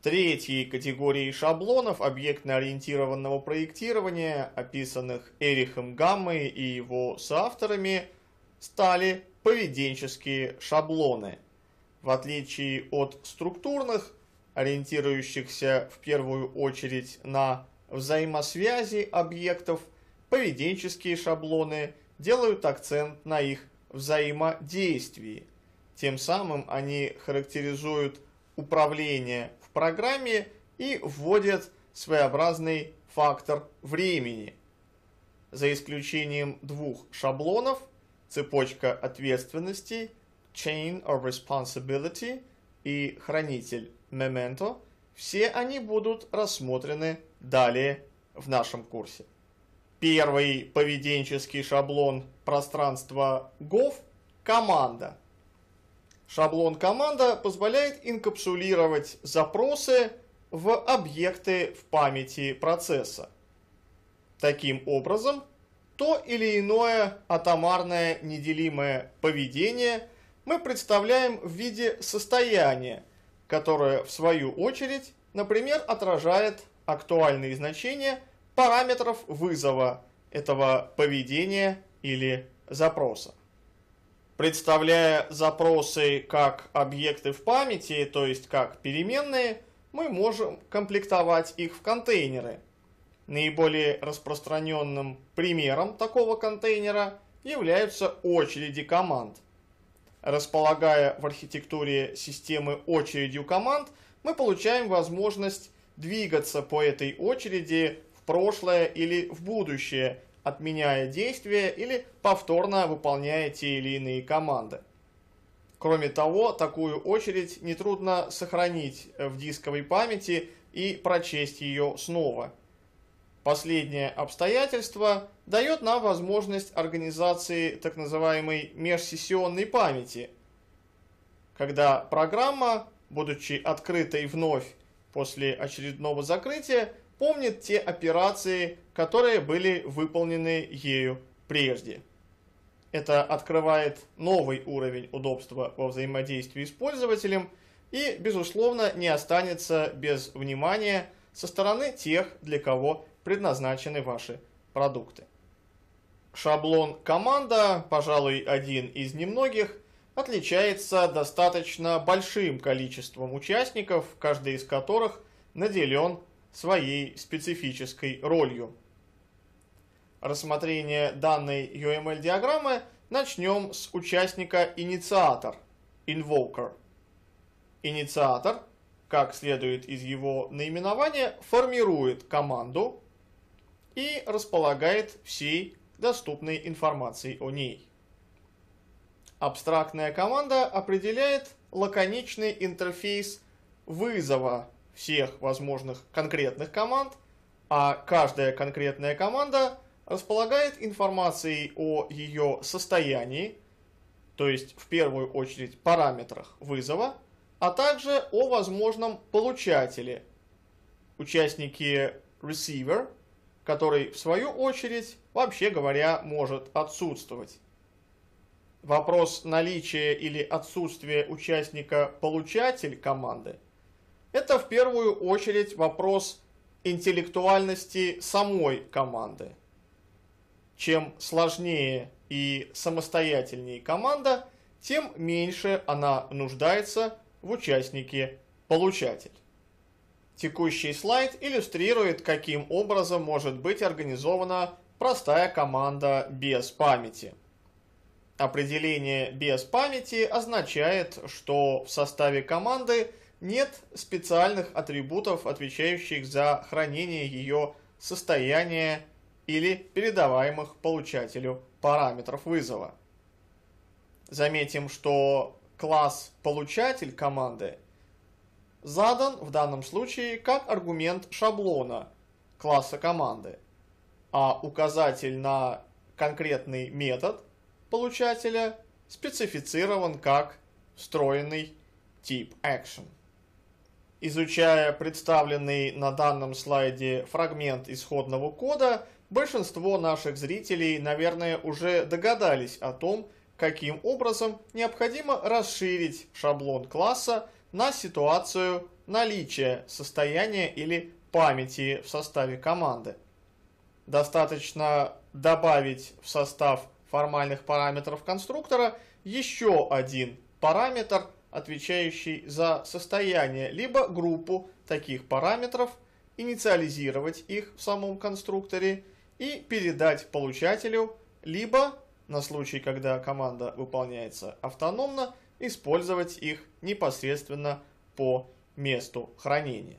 Третьей категорией шаблонов объектно-ориентированного проектирования, описанных Эрихом Гаммой и его соавторами, стали поведенческие шаблоны. В отличие от структурных, ориентирующихся в первую очередь на взаимосвязи объектов, поведенческие шаблоны делают акцент на их взаимодействии. Тем самым они характеризуют управление программе и вводят своеобразный фактор времени. За исключением двух шаблонов, цепочка ответственности, Chain of Responsibility и хранитель Memento, все они будут рассмотрены далее в нашем курсе. Первый поведенческий шаблон пространства GOV – команда – Шаблон команда позволяет инкапсулировать запросы в объекты в памяти процесса. Таким образом, то или иное атомарное неделимое поведение мы представляем в виде состояния, которое в свою очередь, например, отражает актуальные значения параметров вызова этого поведения или запроса представляя запросы как объекты в памяти, то есть как переменные, мы можем комплектовать их в контейнеры. Наиболее распространенным примером такого контейнера являются очереди команд. Располагая в архитектуре системы очередью команд, мы получаем возможность двигаться по этой очереди в прошлое или в будущее отменяя действия или повторно выполняя те или иные команды. Кроме того, такую очередь нетрудно сохранить в дисковой памяти и прочесть ее снова. Последнее обстоятельство дает нам возможность организации так называемой межсессионной памяти, когда программа, будучи открытой вновь после очередного закрытия, помнит те операции, которые были выполнены ею прежде. Это открывает новый уровень удобства во взаимодействии с пользователем и, безусловно, не останется без внимания со стороны тех, для кого предназначены ваши продукты. Шаблон «Команда», пожалуй, один из немногих, отличается достаточно большим количеством участников, каждый из которых наделен своей специфической ролью. Рассмотрение данной UML-диаграммы начнем с участника инициатор, invoker. Инициатор, как следует из его наименования, формирует команду и располагает всей доступной информацией о ней. Абстрактная команда определяет лаконичный интерфейс вызова всех возможных конкретных команд, а каждая конкретная команда располагает информацией о ее состоянии, то есть в первую очередь параметрах вызова, а также о возможном получателе. Участники receiver, который в свою очередь, вообще говоря, может отсутствовать. Вопрос наличия или отсутствия участника получатель команды – это в первую очередь вопрос интеллектуальности самой команды. Чем сложнее и самостоятельнее команда, тем меньше она нуждается в участнике получатель. Текущий слайд иллюстрирует, каким образом может быть организована простая команда без памяти. Определение без памяти означает, что в составе команды – нет специальных атрибутов, отвечающих за хранение ее состояния или передаваемых получателю параметров вызова. Заметим, что класс «получатель» команды задан в данном случае как аргумент шаблона класса команды, а указатель на конкретный метод получателя специфицирован как встроенный тип action. Изучая представленный на данном слайде фрагмент исходного кода, большинство наших зрителей, наверное, уже догадались о том, каким образом необходимо расширить шаблон класса на ситуацию наличия состояния или памяти в составе команды. Достаточно добавить в состав формальных параметров конструктора еще один параметр – отвечающий за состояние, либо группу таких параметров, инициализировать их в самом конструкторе и передать получателю, либо, на случай, когда команда выполняется автономно, использовать их непосредственно по месту хранения.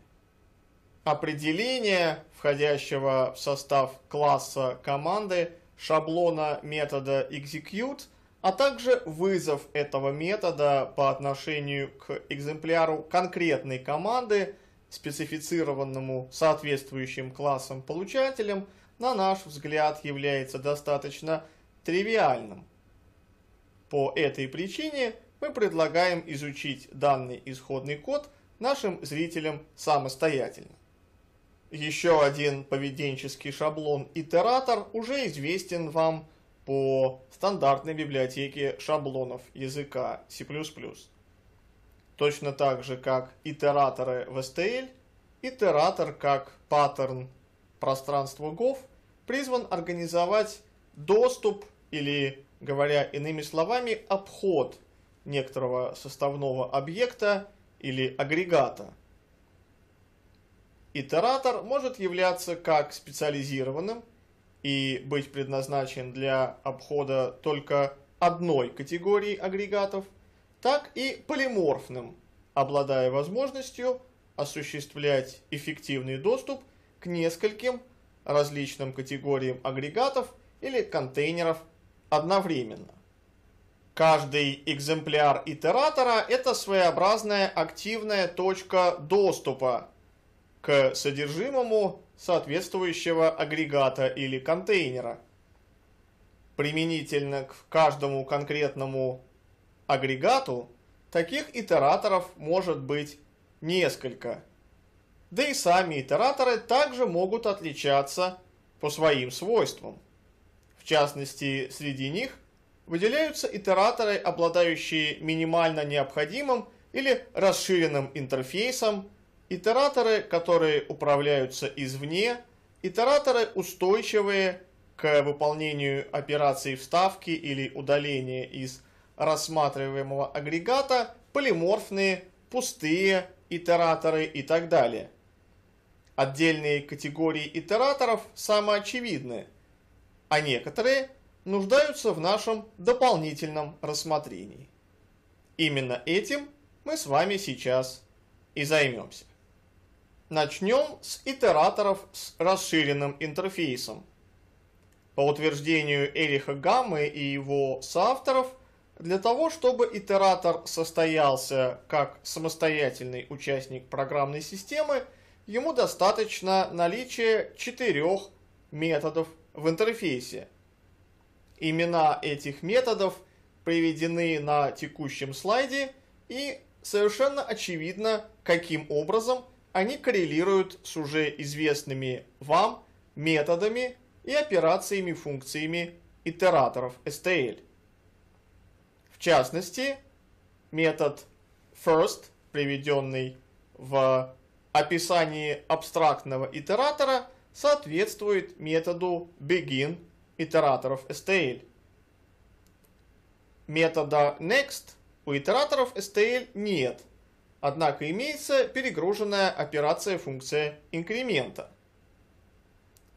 Определение входящего в состав класса команды шаблона метода execute – а также вызов этого метода по отношению к экземпляру конкретной команды, специфицированному соответствующим классом получателем, на наш взгляд является достаточно тривиальным. По этой причине мы предлагаем изучить данный исходный код нашим зрителям самостоятельно. Еще один поведенческий шаблон-итератор уже известен вам – по стандартной библиотеке шаблонов языка C++. Точно так же, как итераторы в STL, итератор как паттерн пространства GOV призван организовать доступ или, говоря иными словами, обход некоторого составного объекта или агрегата. Итератор может являться как специализированным, и быть предназначен для обхода только одной категории агрегатов, так и полиморфным, обладая возможностью осуществлять эффективный доступ к нескольким различным категориям агрегатов или контейнеров одновременно. Каждый экземпляр итератора – это своеобразная активная точка доступа к содержимому соответствующего агрегата или контейнера. Применительно к каждому конкретному агрегату таких итераторов может быть несколько. Да и сами итераторы также могут отличаться по своим свойствам. В частности, среди них выделяются итераторы, обладающие минимально необходимым или расширенным интерфейсом Итераторы, которые управляются извне, итераторы устойчивые к выполнению операций вставки или удаления из рассматриваемого агрегата, полиморфные, пустые итераторы и так далее. Отдельные категории итераторов самоочевидны, а некоторые нуждаются в нашем дополнительном рассмотрении. Именно этим мы с вами сейчас и займемся. Начнем с итераторов с расширенным интерфейсом. По утверждению Эриха Гаммы и его соавторов, для того, чтобы итератор состоялся как самостоятельный участник программной системы, ему достаточно наличия четырех методов в интерфейсе. Имена этих методов приведены на текущем слайде и совершенно очевидно, каким образом они коррелируют с уже известными вам методами и операциями функциями итераторов STL. В частности, метод first, приведенный в описании абстрактного итератора, соответствует методу begin итераторов STL. Метода next у итераторов STL нет – Однако имеется перегруженная операция функция инкремента.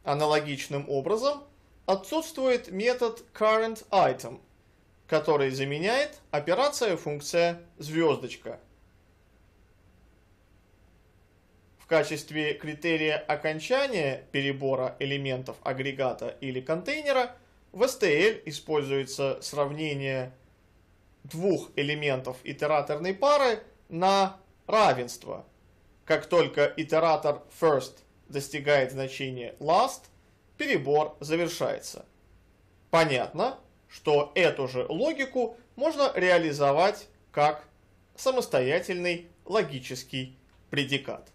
Аналогичным образом отсутствует метод currentItem, который заменяет операция функция звездочка. В качестве критерия окончания перебора элементов агрегата или контейнера в STL используется сравнение двух элементов итераторной пары на равенство. Как только итератор first достигает значения last, перебор завершается. Понятно, что эту же логику можно реализовать как самостоятельный логический предикат.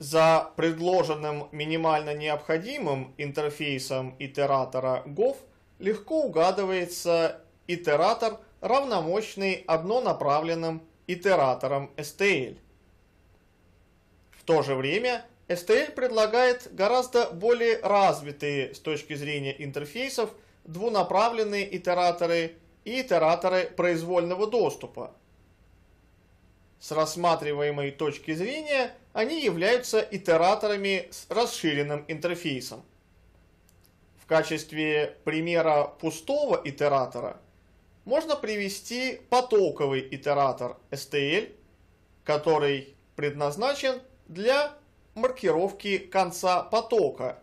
За предложенным минимально необходимым интерфейсом итератора gov легко угадывается итератор, равномощный однонаправленным итератором STL. В то же время STL предлагает гораздо более развитые с точки зрения интерфейсов двунаправленные итераторы и итераторы произвольного доступа. С рассматриваемой точки зрения они являются итераторами с расширенным интерфейсом. В качестве примера пустого итератора можно привести потоковый итератор STL, который предназначен для маркировки конца потока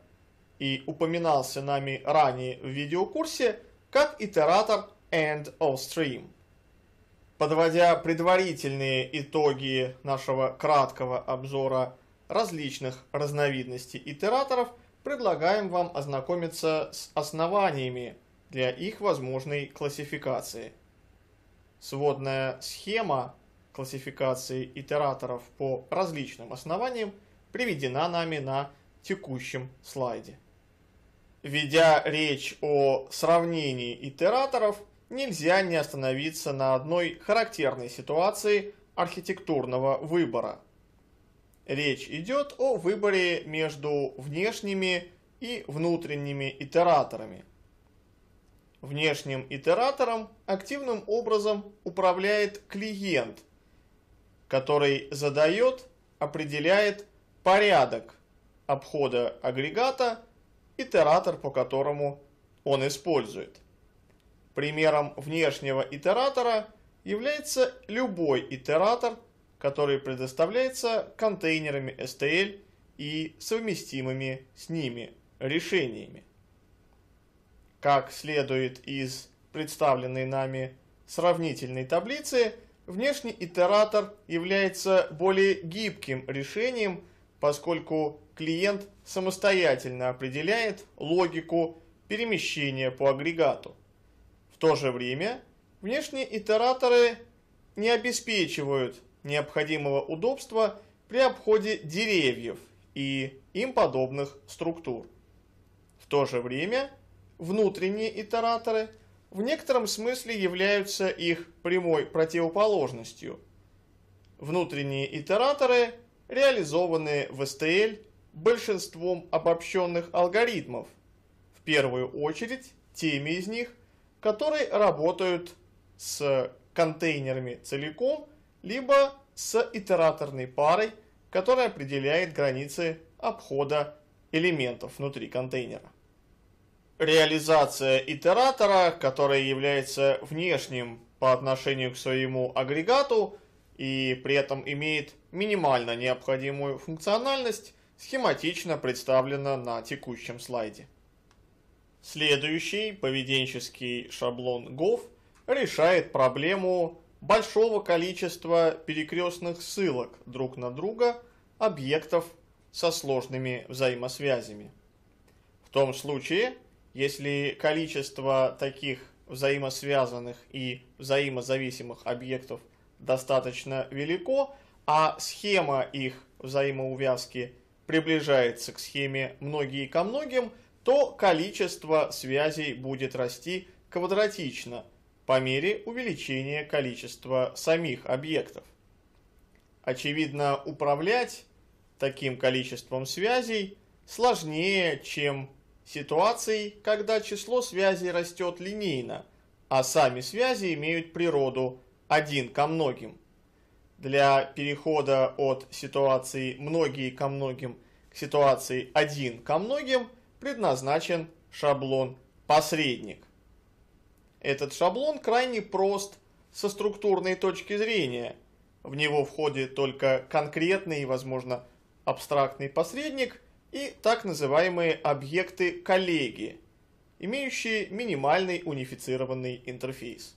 и упоминался нами ранее в видеокурсе как итератор end of stream. Подводя предварительные итоги нашего краткого обзора различных разновидностей итераторов, предлагаем вам ознакомиться с основаниями для их возможной классификации. Сводная схема классификации итераторов по различным основаниям приведена нами на текущем слайде. Ведя речь о сравнении итераторов, нельзя не остановиться на одной характерной ситуации архитектурного выбора. Речь идет о выборе между внешними и внутренними итераторами – Внешним итератором активным образом управляет клиент, который задает, определяет порядок обхода агрегата, итератор по которому он использует. Примером внешнего итератора является любой итератор, который предоставляется контейнерами STL и совместимыми с ними решениями. Как следует из представленной нами сравнительной таблицы, внешний итератор является более гибким решением, поскольку клиент самостоятельно определяет логику перемещения по агрегату. В то же время внешние итераторы не обеспечивают необходимого удобства при обходе деревьев и им подобных структур. В то же время внутренние итераторы в некотором смысле являются их прямой противоположностью. Внутренние итераторы реализованы в STL большинством обобщенных алгоритмов, в первую очередь теми из них, которые работают с контейнерами целиком, либо с итераторной парой, которая определяет границы обхода элементов внутри контейнера реализация итератора, который является внешним по отношению к своему агрегату и при этом имеет минимально необходимую функциональность, схематично представлена на текущем слайде. Следующий поведенческий шаблон GOV решает проблему большого количества перекрестных ссылок друг на друга объектов со сложными взаимосвязями. В том случае, если количество таких взаимосвязанных и взаимозависимых объектов достаточно велико, а схема их взаимоувязки приближается к схеме многие ко многим, то количество связей будет расти квадратично по мере увеличения количества самих объектов. Очевидно, управлять таким количеством связей сложнее, чем ситуаций, когда число связей растет линейно, а сами связи имеют природу один ко многим. Для перехода от ситуации многие ко многим к ситуации один ко многим предназначен шаблон посредник. Этот шаблон крайне прост со структурной точки зрения. В него входит только конкретный и, возможно, абстрактный посредник – и так называемые объекты коллеги, имеющие минимальный унифицированный интерфейс.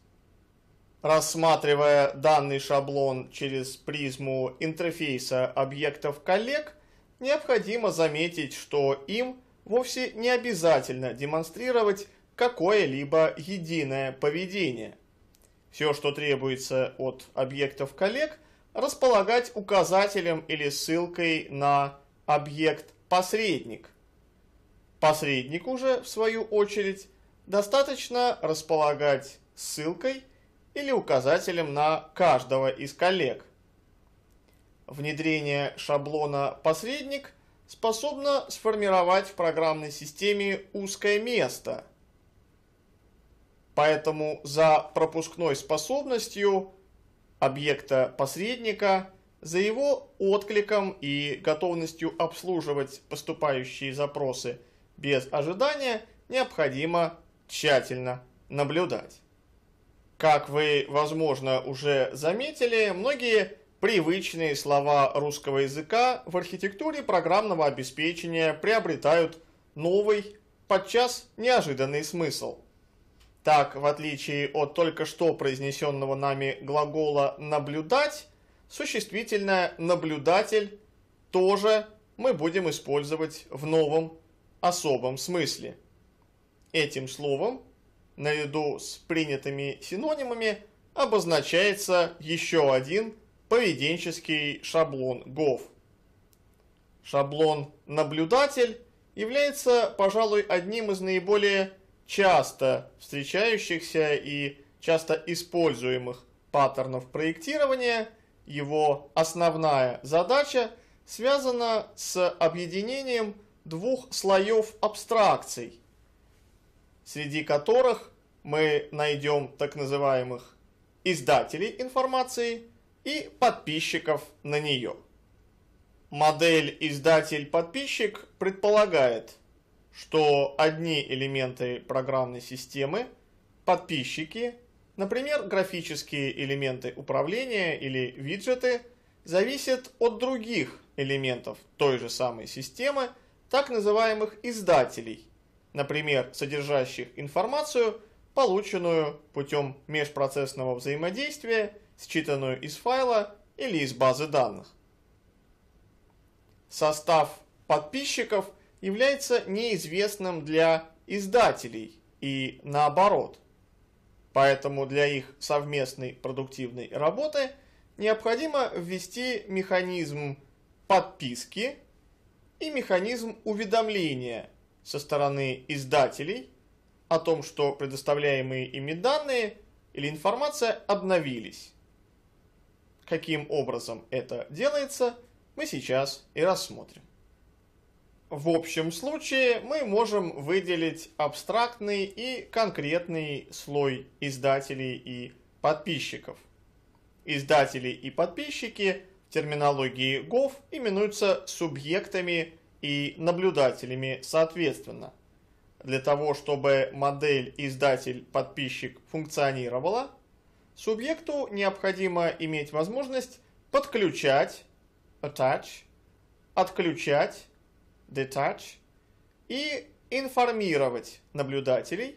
Рассматривая данный шаблон через призму интерфейса объектов коллег, необходимо заметить, что им вовсе не обязательно демонстрировать какое-либо единое поведение. Все, что требуется от объектов коллег, располагать указателем или ссылкой на объект посредник. Посреднику уже в свою очередь, достаточно располагать ссылкой или указателем на каждого из коллег. Внедрение шаблона «посредник» способно сформировать в программной системе узкое место. Поэтому за пропускной способностью объекта посредника – за его откликом и готовностью обслуживать поступающие запросы без ожидания необходимо тщательно наблюдать. Как вы, возможно, уже заметили, многие привычные слова русского языка в архитектуре программного обеспечения приобретают новый, подчас неожиданный смысл. Так, в отличие от только что произнесенного нами глагола «наблюдать», Существительное «наблюдатель» тоже мы будем использовать в новом особом смысле. Этим словом, наряду с принятыми синонимами, обозначается еще один поведенческий шаблон ГОВ. Шаблон «наблюдатель» является, пожалуй, одним из наиболее часто встречающихся и часто используемых паттернов проектирования – его основная задача связана с объединением двух слоев абстракций, среди которых мы найдем так называемых издателей информации и подписчиков на нее. Модель издатель-подписчик предполагает, что одни элементы программной системы, подписчики Например, графические элементы управления или виджеты зависят от других элементов той же самой системы, так называемых издателей, например, содержащих информацию, полученную путем межпроцессного взаимодействия, считанную из файла или из базы данных. Состав подписчиков является неизвестным для издателей и наоборот – Поэтому для их совместной продуктивной работы необходимо ввести механизм подписки и механизм уведомления со стороны издателей о том, что предоставляемые ими данные или информация обновились. Каким образом это делается, мы сейчас и рассмотрим. В общем случае мы можем выделить абстрактный и конкретный слой издателей и подписчиков. Издатели и подписчики в терминологии ГОВ именуются субъектами и наблюдателями соответственно. Для того, чтобы модель издатель-подписчик функционировала, субъекту необходимо иметь возможность подключать, attach, отключать, detach, и информировать наблюдателей,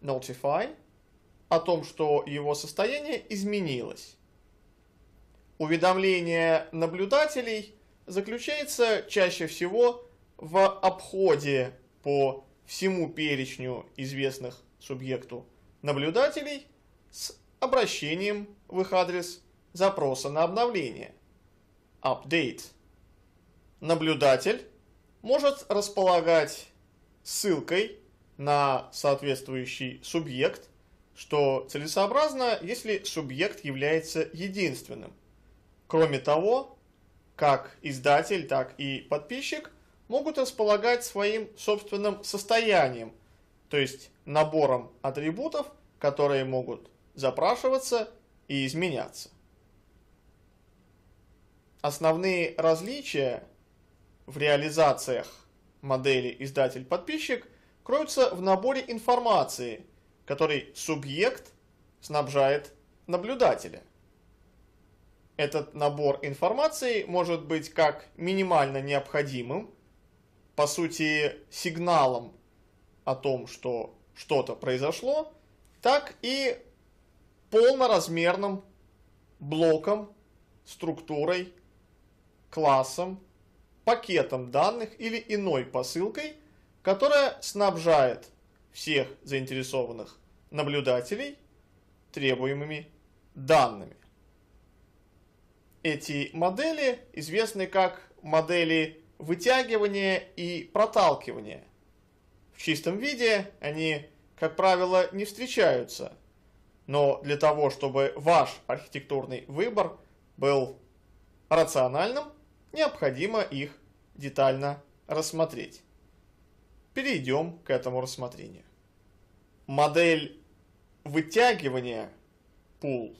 notify, о том, что его состояние изменилось. Уведомление наблюдателей заключается чаще всего в обходе по всему перечню известных субъекту наблюдателей с обращением в их адрес запроса на обновление. Update. Наблюдатель может располагать ссылкой на соответствующий субъект, что целесообразно, если субъект является единственным. Кроме того, как издатель, так и подписчик могут располагать своим собственным состоянием, то есть набором атрибутов, которые могут запрашиваться и изменяться. Основные различия в реализациях модели издатель-подписчик кроются в наборе информации, который субъект снабжает наблюдателя. Этот набор информации может быть как минимально необходимым, по сути сигналом о том, что что-то произошло, так и полноразмерным блоком, структурой, классом пакетом данных или иной посылкой, которая снабжает всех заинтересованных наблюдателей требуемыми данными. Эти модели известны как модели вытягивания и проталкивания. В чистом виде они, как правило, не встречаются, но для того, чтобы ваш архитектурный выбор был рациональным, необходимо их детально рассмотреть. Перейдем к этому рассмотрению. Модель вытягивания пул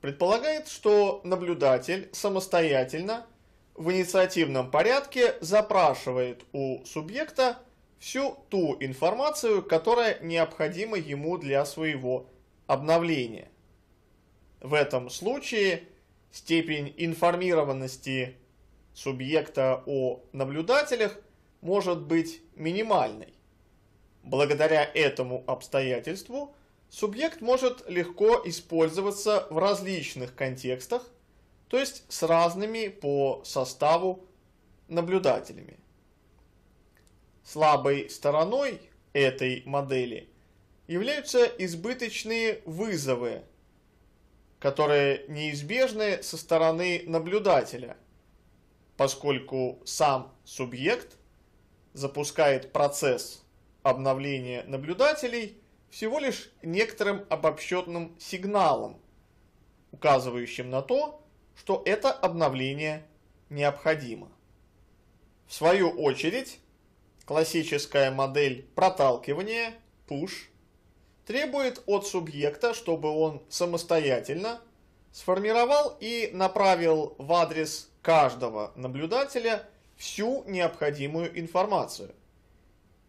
предполагает, что наблюдатель самостоятельно в инициативном порядке запрашивает у субъекта всю ту информацию, которая необходима ему для своего обновления. В этом случае степень информированности субъекта о наблюдателях может быть минимальной. Благодаря этому обстоятельству субъект может легко использоваться в различных контекстах, то есть с разными по составу наблюдателями. Слабой стороной этой модели являются избыточные вызовы, которые неизбежны со стороны наблюдателя – поскольку сам субъект запускает процесс обновления наблюдателей всего лишь некоторым обобщенным сигналом, указывающим на то, что это обновление необходимо. В свою очередь, классическая модель проталкивания push требует от субъекта, чтобы он самостоятельно сформировал и направил в адрес каждого наблюдателя всю необходимую информацию.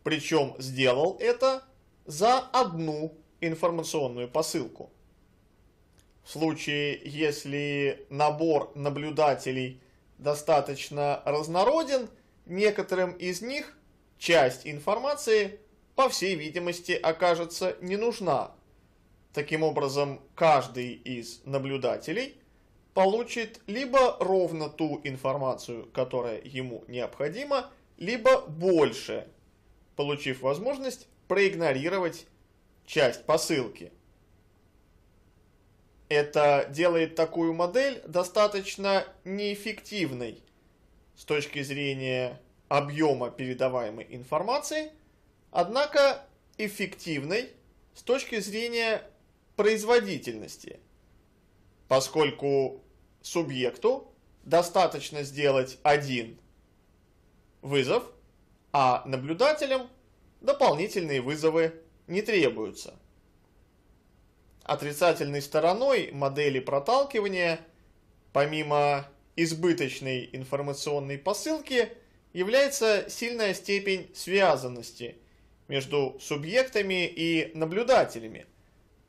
Причем сделал это за одну информационную посылку. В случае, если набор наблюдателей достаточно разнороден, некоторым из них часть информации, по всей видимости, окажется не нужна. Таким образом, каждый из наблюдателей – получит либо ровно ту информацию, которая ему необходима, либо больше, получив возможность проигнорировать часть посылки. Это делает такую модель достаточно неэффективной с точки зрения объема передаваемой информации, однако эффективной с точки зрения производительности, поскольку субъекту достаточно сделать один вызов, а наблюдателям дополнительные вызовы не требуются. Отрицательной стороной модели проталкивания, помимо избыточной информационной посылки, является сильная степень связанности между субъектами и наблюдателями,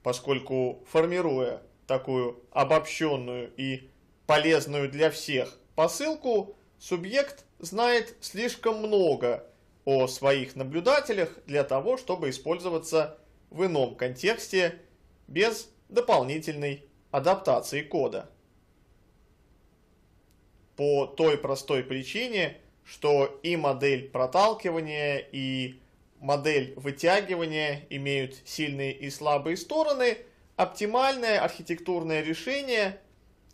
поскольку формируя такую обобщенную и полезную для всех посылку, субъект знает слишком много о своих наблюдателях для того, чтобы использоваться в ином контексте без дополнительной адаптации кода. По той простой причине, что и модель проталкивания, и модель вытягивания имеют сильные и слабые стороны, оптимальное архитектурное решение –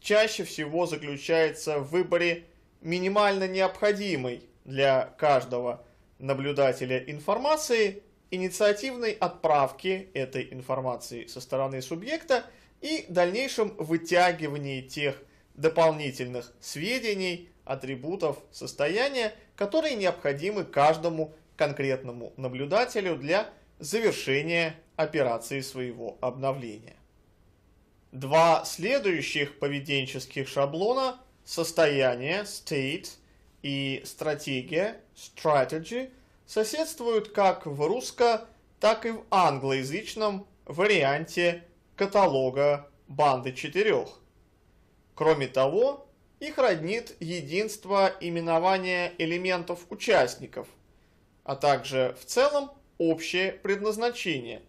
чаще всего заключается в выборе минимально необходимой для каждого наблюдателя информации, инициативной отправки этой информации со стороны субъекта и дальнейшем вытягивании тех дополнительных сведений, атрибутов состояния, которые необходимы каждому конкретному наблюдателю для завершения операции своего обновления. Два следующих поведенческих шаблона – состояние – state и стратегия – strategy – соседствуют как в русско, так и в англоязычном варианте каталога «Банды четырех». Кроме того, их роднит единство именования элементов участников, а также в целом общее предназначение,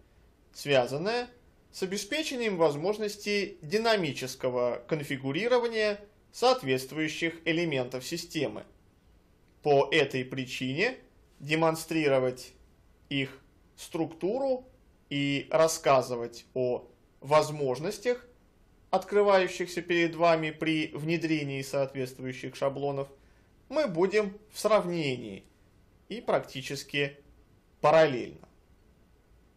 связанное с с обеспечением возможности динамического конфигурирования соответствующих элементов системы. По этой причине демонстрировать их структуру и рассказывать о возможностях, открывающихся перед вами при внедрении соответствующих шаблонов, мы будем в сравнении и практически параллельно.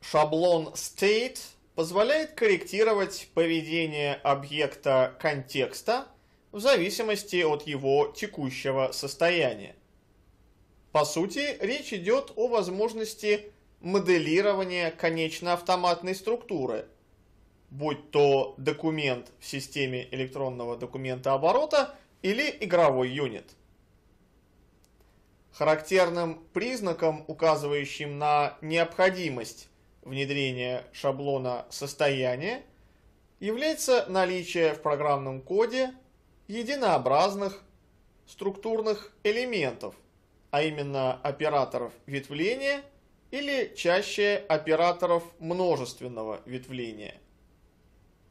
Шаблон State – позволяет корректировать поведение объекта контекста в зависимости от его текущего состояния. По сути, речь идет о возможности моделирования конечно-автоматной структуры, будь то документ в системе электронного документа оборота или игровой юнит. Характерным признаком, указывающим на необходимость внедрения шаблона состояния является наличие в программном коде единообразных структурных элементов, а именно операторов ветвления или чаще операторов множественного ветвления,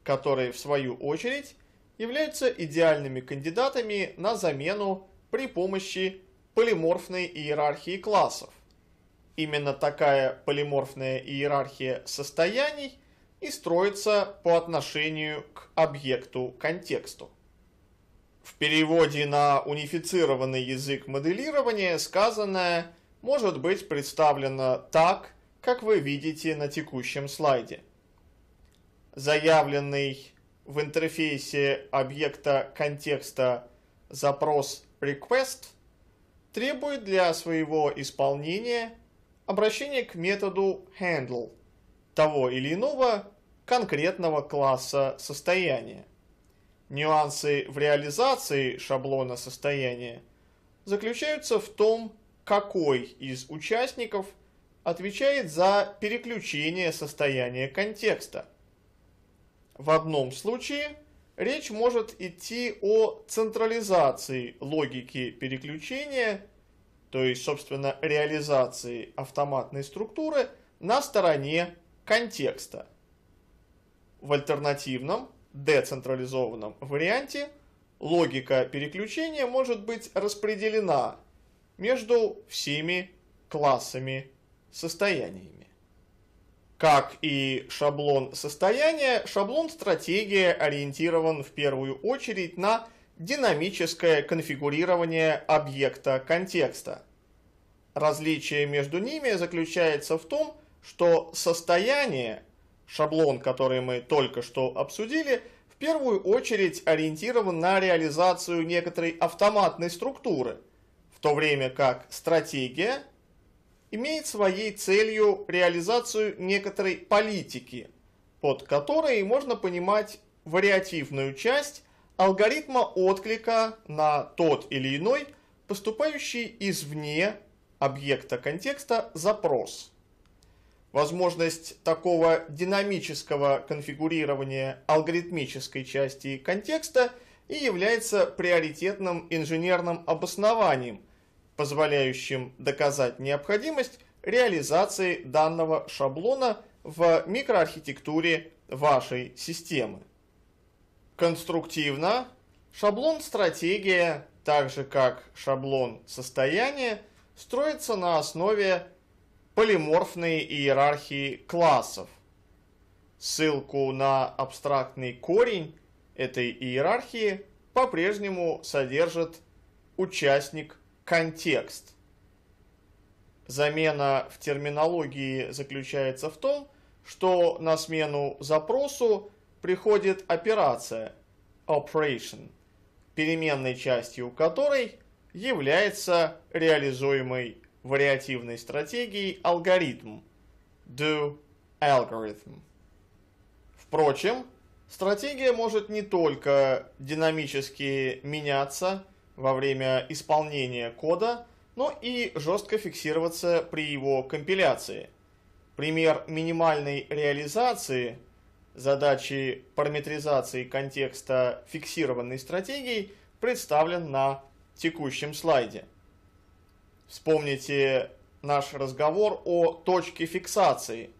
которые в свою очередь являются идеальными кандидатами на замену при помощи полиморфной иерархии классов именно такая полиморфная иерархия состояний и строится по отношению к объекту-контексту. В переводе на унифицированный язык моделирования сказанное может быть представлено так, как вы видите на текущем слайде. Заявленный в интерфейсе объекта контекста запрос request требует для своего исполнения обращение к методу handle того или иного конкретного класса состояния. Нюансы в реализации шаблона состояния заключаются в том, какой из участников отвечает за переключение состояния контекста. В одном случае речь может идти о централизации логики переключения то есть, собственно, реализации автоматной структуры на стороне контекста. В альтернативном, децентрализованном варианте логика переключения может быть распределена между всеми классами состояниями. Как и шаблон состояния, шаблон стратегия ориентирован в первую очередь на динамическое конфигурирование объекта контекста. Различие между ними заключается в том, что состояние, шаблон, который мы только что обсудили, в первую очередь ориентирован на реализацию некоторой автоматной структуры, в то время как стратегия имеет своей целью реализацию некоторой политики, под которой можно понимать вариативную часть алгоритма отклика на тот или иной поступающий извне объекта контекста запрос. Возможность такого динамического конфигурирования алгоритмической части контекста и является приоритетным инженерным обоснованием, позволяющим доказать необходимость реализации данного шаблона в микроархитектуре вашей системы конструктивно. Шаблон стратегия, так же как шаблон состояние, строится на основе полиморфной иерархии классов. Ссылку на абстрактный корень этой иерархии по-прежнему содержит участник контекст. Замена в терминологии заключается в том, что на смену запросу приходит операция operation, переменной частью которой является реализуемой вариативной стратегией алгоритм do algorithm. Впрочем, стратегия может не только динамически меняться во время исполнения кода, но и жестко фиксироваться при его компиляции. Пример минимальной реализации – задачи параметризации контекста фиксированной стратегии представлен на текущем слайде. Вспомните наш разговор о точке фиксации.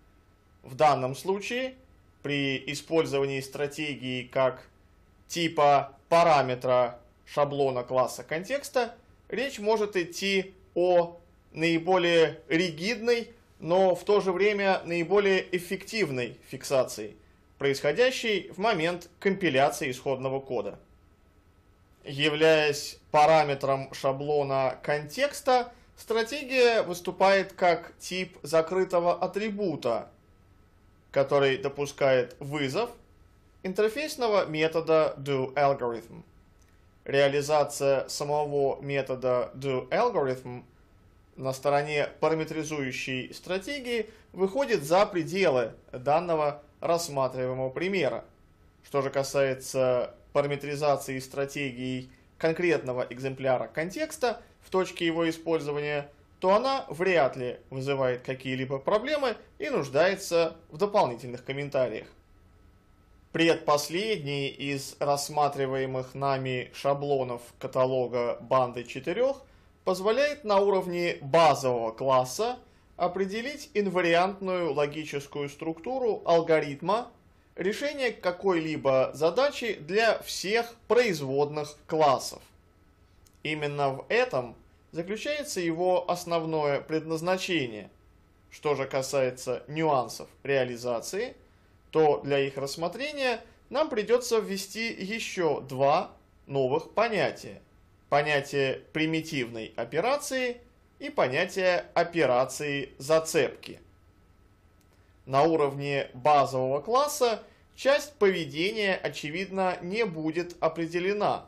В данном случае при использовании стратегии как типа параметра шаблона класса контекста речь может идти о наиболее ригидной, но в то же время наиболее эффективной фиксации – происходящий в момент компиляции исходного кода. Являясь параметром шаблона контекста, стратегия выступает как тип закрытого атрибута, который допускает вызов интерфейсного метода doAlgorithm. Реализация самого метода doAlgorithm на стороне параметризующей стратегии выходит за пределы данного рассматриваемого примера. Что же касается параметризации стратегии конкретного экземпляра контекста в точке его использования, то она вряд ли вызывает какие-либо проблемы и нуждается в дополнительных комментариях. Предпоследний из рассматриваемых нами шаблонов каталога банды четырех позволяет на уровне базового класса определить инвариантную логическую структуру алгоритма решения какой-либо задачи для всех производных классов. Именно в этом заключается его основное предназначение. Что же касается нюансов реализации, то для их рассмотрения нам придется ввести еще два новых понятия. Понятие примитивной операции – и понятие операции зацепки. На уровне базового класса часть поведения, очевидно, не будет определена.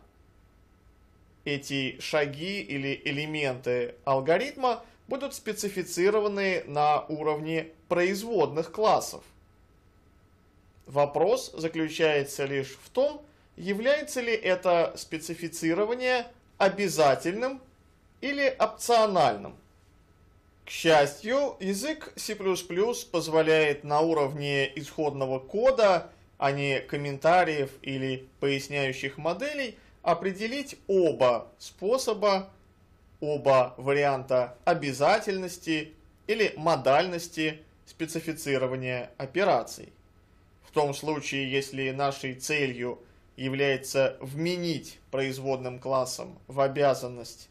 Эти шаги или элементы алгоритма будут специфицированы на уровне производных классов. Вопрос заключается лишь в том, является ли это специфицирование обязательным или опциональным. К счастью, язык C++ позволяет на уровне исходного кода, а не комментариев или поясняющих моделей, определить оба способа, оба варианта обязательности или модальности специфицирования операций. В том случае, если нашей целью является вменить производным классом в обязанность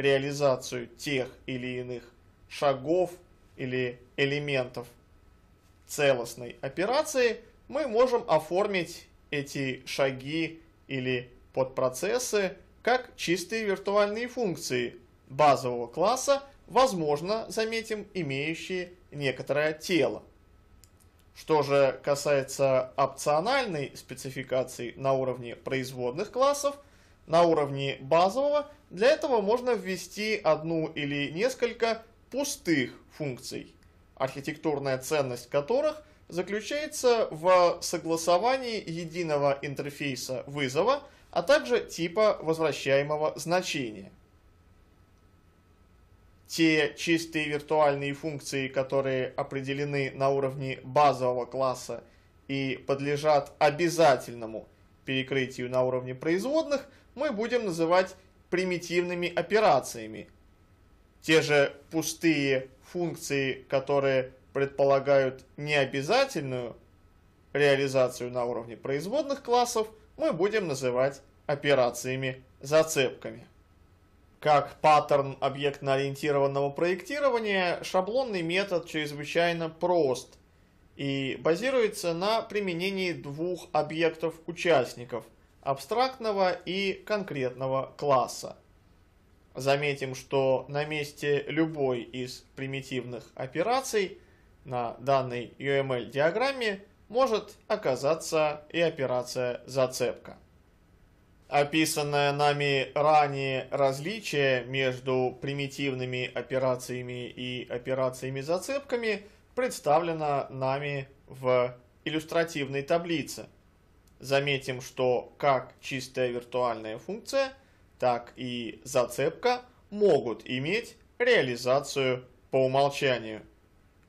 реализацию тех или иных шагов или элементов целостной операции, мы можем оформить эти шаги или подпроцессы как чистые виртуальные функции базового класса, возможно, заметим, имеющие некоторое тело. Что же касается опциональной спецификации на уровне производных классов, на уровне базового для этого можно ввести одну или несколько пустых функций, архитектурная ценность которых заключается в согласовании единого интерфейса вызова, а также типа возвращаемого значения. Те чистые виртуальные функции, которые определены на уровне базового класса и подлежат обязательному перекрытию на уровне производных, мы будем называть примитивными операциями. Те же пустые функции, которые предполагают необязательную реализацию на уровне производных классов, мы будем называть операциями-зацепками. Как паттерн объектно-ориентированного проектирования, шаблонный метод чрезвычайно прост и базируется на применении двух объектов-участников – абстрактного и конкретного класса. Заметим, что на месте любой из примитивных операций на данной UML-диаграмме может оказаться и операция зацепка. Описанное нами ранее различие между примитивными операциями и операциями-зацепками представлено нами в иллюстративной таблице – Заметим, что как чистая виртуальная функция, так и зацепка могут иметь реализацию по умолчанию.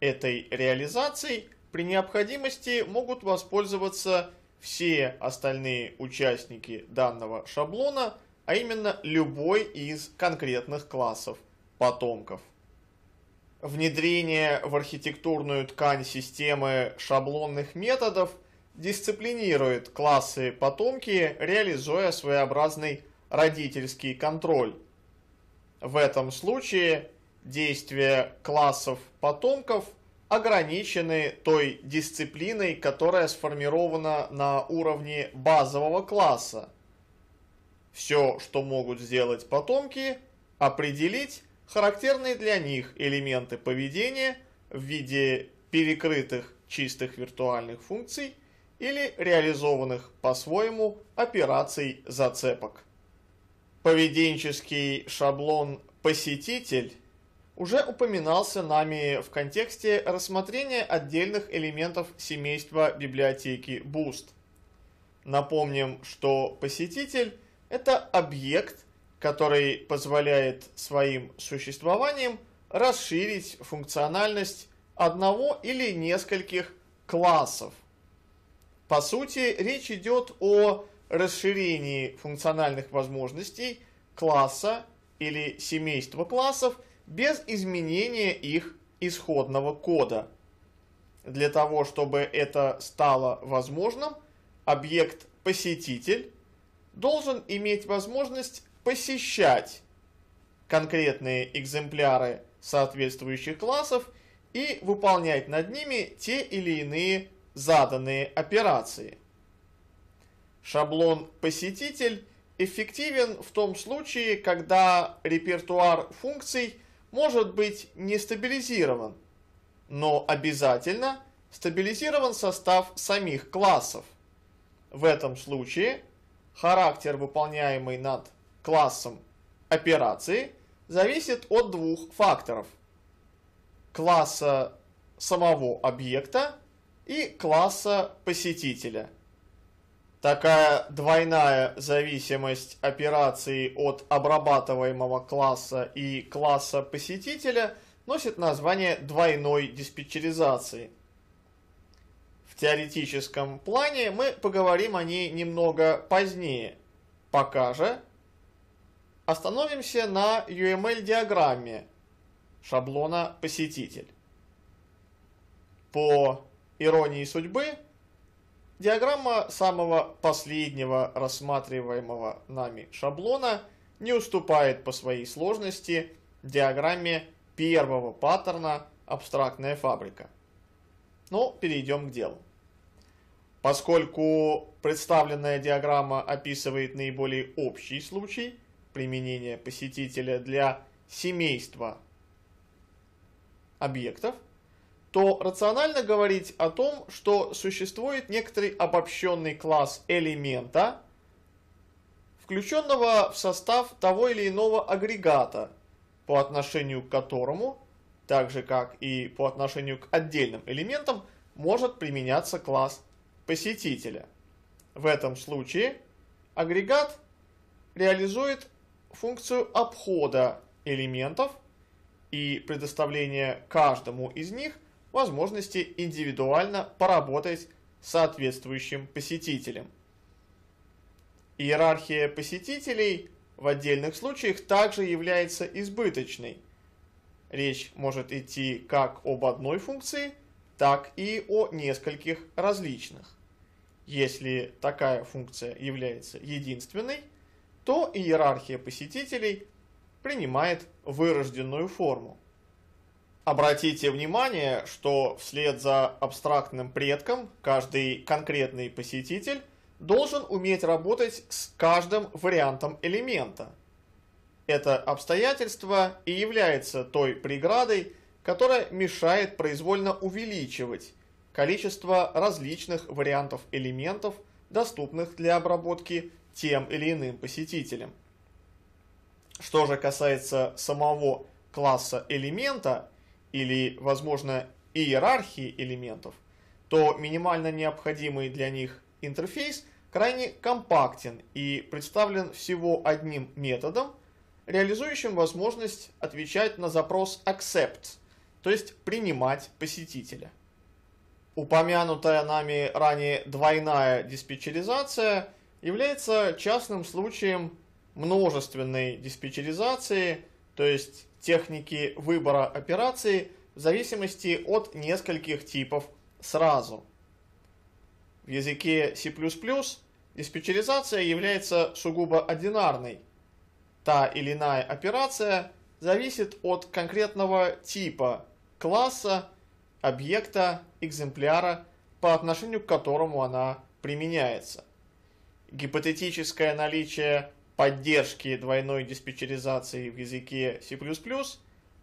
Этой реализацией при необходимости могут воспользоваться все остальные участники данного шаблона, а именно любой из конкретных классов потомков. Внедрение в архитектурную ткань системы шаблонных методов – дисциплинирует классы потомки, реализуя своеобразный родительский контроль. В этом случае действия классов потомков ограничены той дисциплиной, которая сформирована на уровне базового класса. Все, что могут сделать потомки, определить характерные для них элементы поведения в виде перекрытых чистых виртуальных функций или реализованных по-своему операций зацепок. Поведенческий шаблон «посетитель» уже упоминался нами в контексте рассмотрения отдельных элементов семейства библиотеки Boost. Напомним, что посетитель – это объект, который позволяет своим существованием расширить функциональность одного или нескольких классов по сути, речь идет о расширении функциональных возможностей класса или семейства классов без изменения их исходного кода. Для того, чтобы это стало возможным, объект «посетитель» должен иметь возможность посещать конкретные экземпляры соответствующих классов и выполнять над ними те или иные заданные операции. Шаблон «Посетитель» эффективен в том случае, когда репертуар функций может быть не стабилизирован, но обязательно стабилизирован состав самих классов. В этом случае характер, выполняемый над классом операции, зависит от двух факторов. Класса самого объекта и класса посетителя. Такая двойная зависимость операции от обрабатываемого класса и класса посетителя носит название двойной диспетчеризации. В теоретическом плане мы поговорим о ней немного позднее. Пока же остановимся на UML-диаграмме шаблона «Посетитель». По иронии судьбы, диаграмма самого последнего рассматриваемого нами шаблона не уступает по своей сложности диаграмме первого паттерна абстрактная фабрика. Но перейдем к делу. Поскольку представленная диаграмма описывает наиболее общий случай применения посетителя для семейства объектов – то рационально говорить о том, что существует некоторый обобщенный класс элемента, включенного в состав того или иного агрегата, по отношению к которому, так же как и по отношению к отдельным элементам, может применяться класс посетителя. В этом случае агрегат реализует функцию обхода элементов и предоставления каждому из них – возможности индивидуально поработать с соответствующим посетителем. Иерархия посетителей в отдельных случаях также является избыточной. Речь может идти как об одной функции, так и о нескольких различных. Если такая функция является единственной, то иерархия посетителей принимает вырожденную форму. Обратите внимание, что вслед за абстрактным предком каждый конкретный посетитель должен уметь работать с каждым вариантом элемента. Это обстоятельство и является той преградой, которая мешает произвольно увеличивать количество различных вариантов элементов, доступных для обработки тем или иным посетителям. Что же касается самого класса элемента, или, возможно, иерархии элементов, то минимально необходимый для них интерфейс крайне компактен и представлен всего одним методом, реализующим возможность отвечать на запрос accept, то есть принимать посетителя. Упомянутая нами ранее двойная диспетчеризация является частным случаем множественной диспетчеризации, то есть техники выбора операции в зависимости от нескольких типов сразу. В языке C++ диспетчеризация является сугубо одинарной. Та или иная операция зависит от конкретного типа, класса, объекта, экземпляра, по отношению к которому она применяется. Гипотетическое наличие поддержки двойной диспетчеризации в языке C++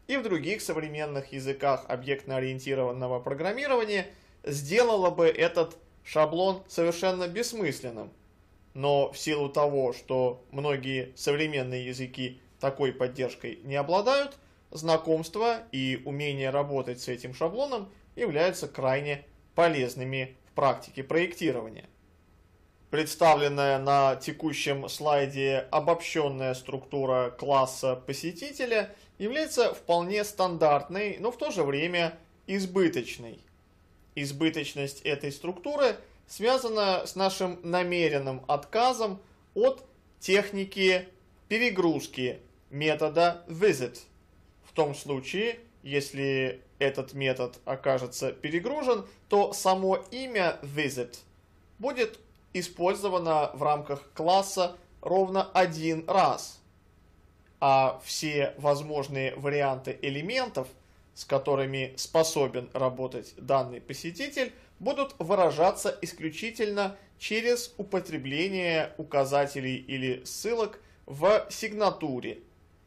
и в других современных языках объектно-ориентированного программирования сделало бы этот шаблон совершенно бессмысленным. Но в силу того, что многие современные языки такой поддержкой не обладают, знакомство и умение работать с этим шаблоном являются крайне полезными в практике проектирования представленная на текущем слайде обобщенная структура класса посетителя является вполне стандартной, но в то же время избыточной. Избыточность этой структуры связана с нашим намеренным отказом от техники перегрузки метода visit. В том случае, если этот метод окажется перегружен, то само имя visit будет использована в рамках класса ровно один раз. А все возможные варианты элементов, с которыми способен работать данный посетитель, будут выражаться исключительно через употребление указателей или ссылок в сигнатуре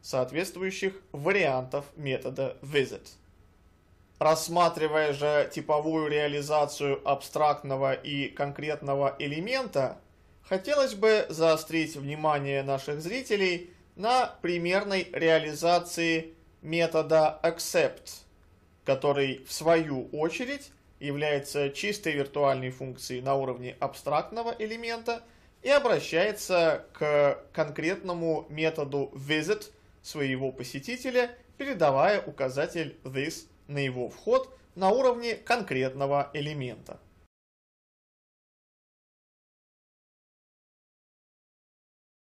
соответствующих вариантов метода visit рассматривая же типовую реализацию абстрактного и конкретного элемента, хотелось бы заострить внимание наших зрителей на примерной реализации метода accept, который в свою очередь является чистой виртуальной функцией на уровне абстрактного элемента и обращается к конкретному методу visit своего посетителя, передавая указатель this на его вход на уровне конкретного элемента.